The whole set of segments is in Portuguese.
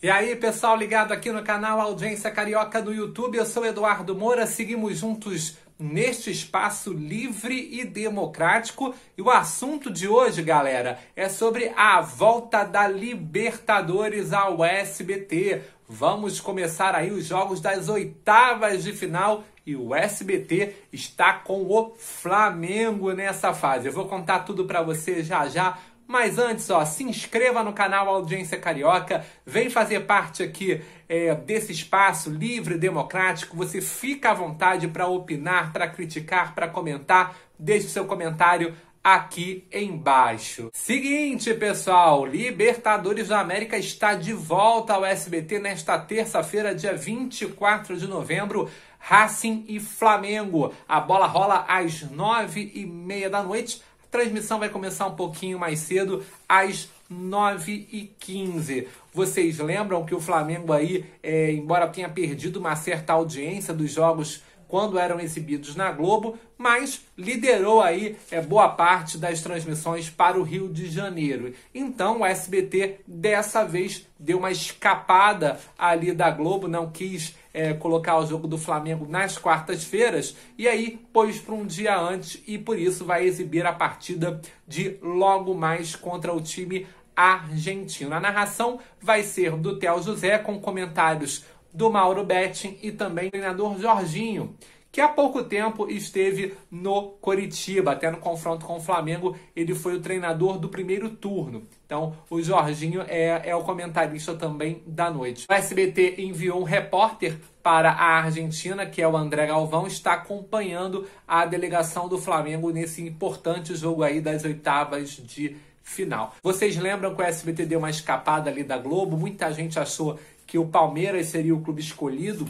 E aí, pessoal ligado aqui no canal Audiência Carioca do YouTube, eu sou Eduardo Moura. Seguimos juntos neste espaço livre e democrático. E o assunto de hoje, galera, é sobre a volta da Libertadores ao SBT. Vamos começar aí os jogos das oitavas de final e o SBT está com o Flamengo nessa fase. Eu vou contar tudo para você já já. Mas antes, ó, se inscreva no canal Audiência Carioca, vem fazer parte aqui é, desse espaço livre, democrático. Você fica à vontade para opinar, para criticar, para comentar. Deixe seu comentário aqui embaixo. Seguinte, pessoal, Libertadores da América está de volta ao SBT nesta terça-feira, dia 24 de novembro. Racing e Flamengo. A bola rola às nove e meia da noite. Transmissão vai começar um pouquinho mais cedo, às 9h15. Vocês lembram que o Flamengo aí, é, embora tenha perdido uma certa audiência dos jogos quando eram exibidos na Globo, mas liderou aí é, boa parte das transmissões para o Rio de Janeiro. Então o SBT dessa vez deu uma escapada ali da Globo, não quis é, colocar o jogo do Flamengo nas quartas-feiras e aí pôs para um dia antes e por isso vai exibir a partida de logo mais contra o time argentino. A narração vai ser do Theo José com comentários do Mauro Betting e também do treinador Jorginho, que há pouco tempo esteve no Coritiba, até no confronto com o Flamengo, ele foi o treinador do primeiro turno. Então, o Jorginho é, é o comentarista também da noite. O SBT enviou um repórter para a Argentina, que é o André Galvão, está acompanhando a delegação do Flamengo nesse importante jogo aí das oitavas de final. Vocês lembram que o SBT deu uma escapada ali da Globo? Muita gente achou que o Palmeiras seria o clube escolhido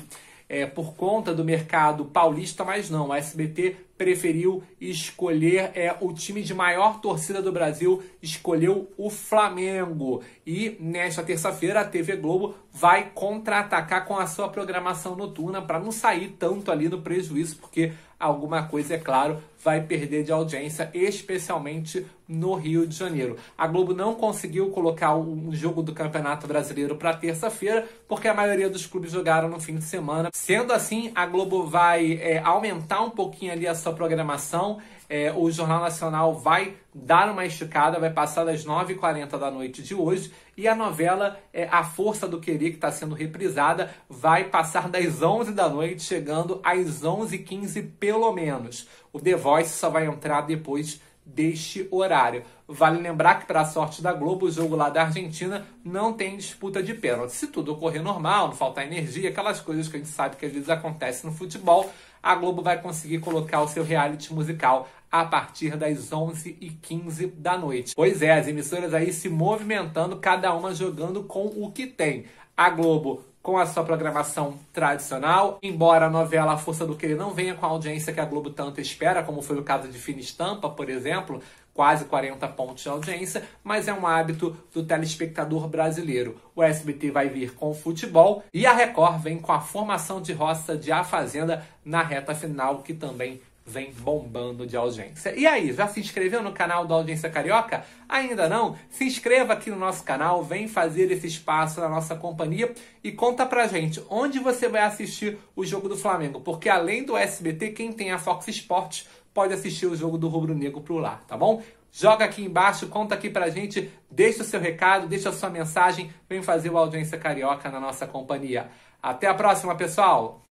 é, por conta do mercado paulista, mas não. A SBT preferiu escolher é, o time de maior torcida do Brasil, escolheu o Flamengo. E nesta terça-feira a TV Globo vai contra-atacar com a sua programação noturna para não sair tanto ali no prejuízo, porque alguma coisa, é claro, vai perder de audiência, especialmente no Rio de Janeiro. A Globo não conseguiu colocar o jogo do Campeonato Brasileiro para terça-feira, porque a maioria dos clubes jogaram no fim de semana. Sendo assim, a Globo vai é, aumentar um pouquinho ali a sua programação é, o Jornal Nacional vai dar uma esticada, vai passar das 9h40 da noite de hoje. E a novela é, A Força do Querer, que está sendo reprisada, vai passar das 11 da noite, chegando às 11h15 pelo menos. O The Voice só vai entrar depois deste horário. Vale lembrar que, para a sorte da Globo, o jogo lá da Argentina não tem disputa de pênalti. Se tudo ocorrer normal, não faltar energia, aquelas coisas que a gente sabe que às vezes acontecem no futebol, a Globo vai conseguir colocar o seu reality musical a partir das 11h15 da noite. Pois é, as emissoras aí se movimentando, cada uma jogando com o que tem. A Globo com a sua programação tradicional, embora a novela A Força do Querer não venha com a audiência que a Globo tanto espera, como foi o caso de Fina Estampa, por exemplo, quase 40 pontos de audiência, mas é um hábito do telespectador brasileiro. O SBT vai vir com o futebol e a Record vem com a formação de roça de A Fazenda na reta final, que também vem bombando de audiência. E aí, já se inscreveu no canal da Audiência Carioca? Ainda não? Se inscreva aqui no nosso canal, vem fazer esse espaço na nossa companhia e conta pra gente onde você vai assistir o jogo do Flamengo, porque além do SBT, quem tem a Fox Sports pode assistir o jogo do Rubro Negro pro lá, tá bom? Joga aqui embaixo, conta aqui pra gente, deixa o seu recado, deixa a sua mensagem, vem fazer o Audiência Carioca na nossa companhia. Até a próxima, pessoal!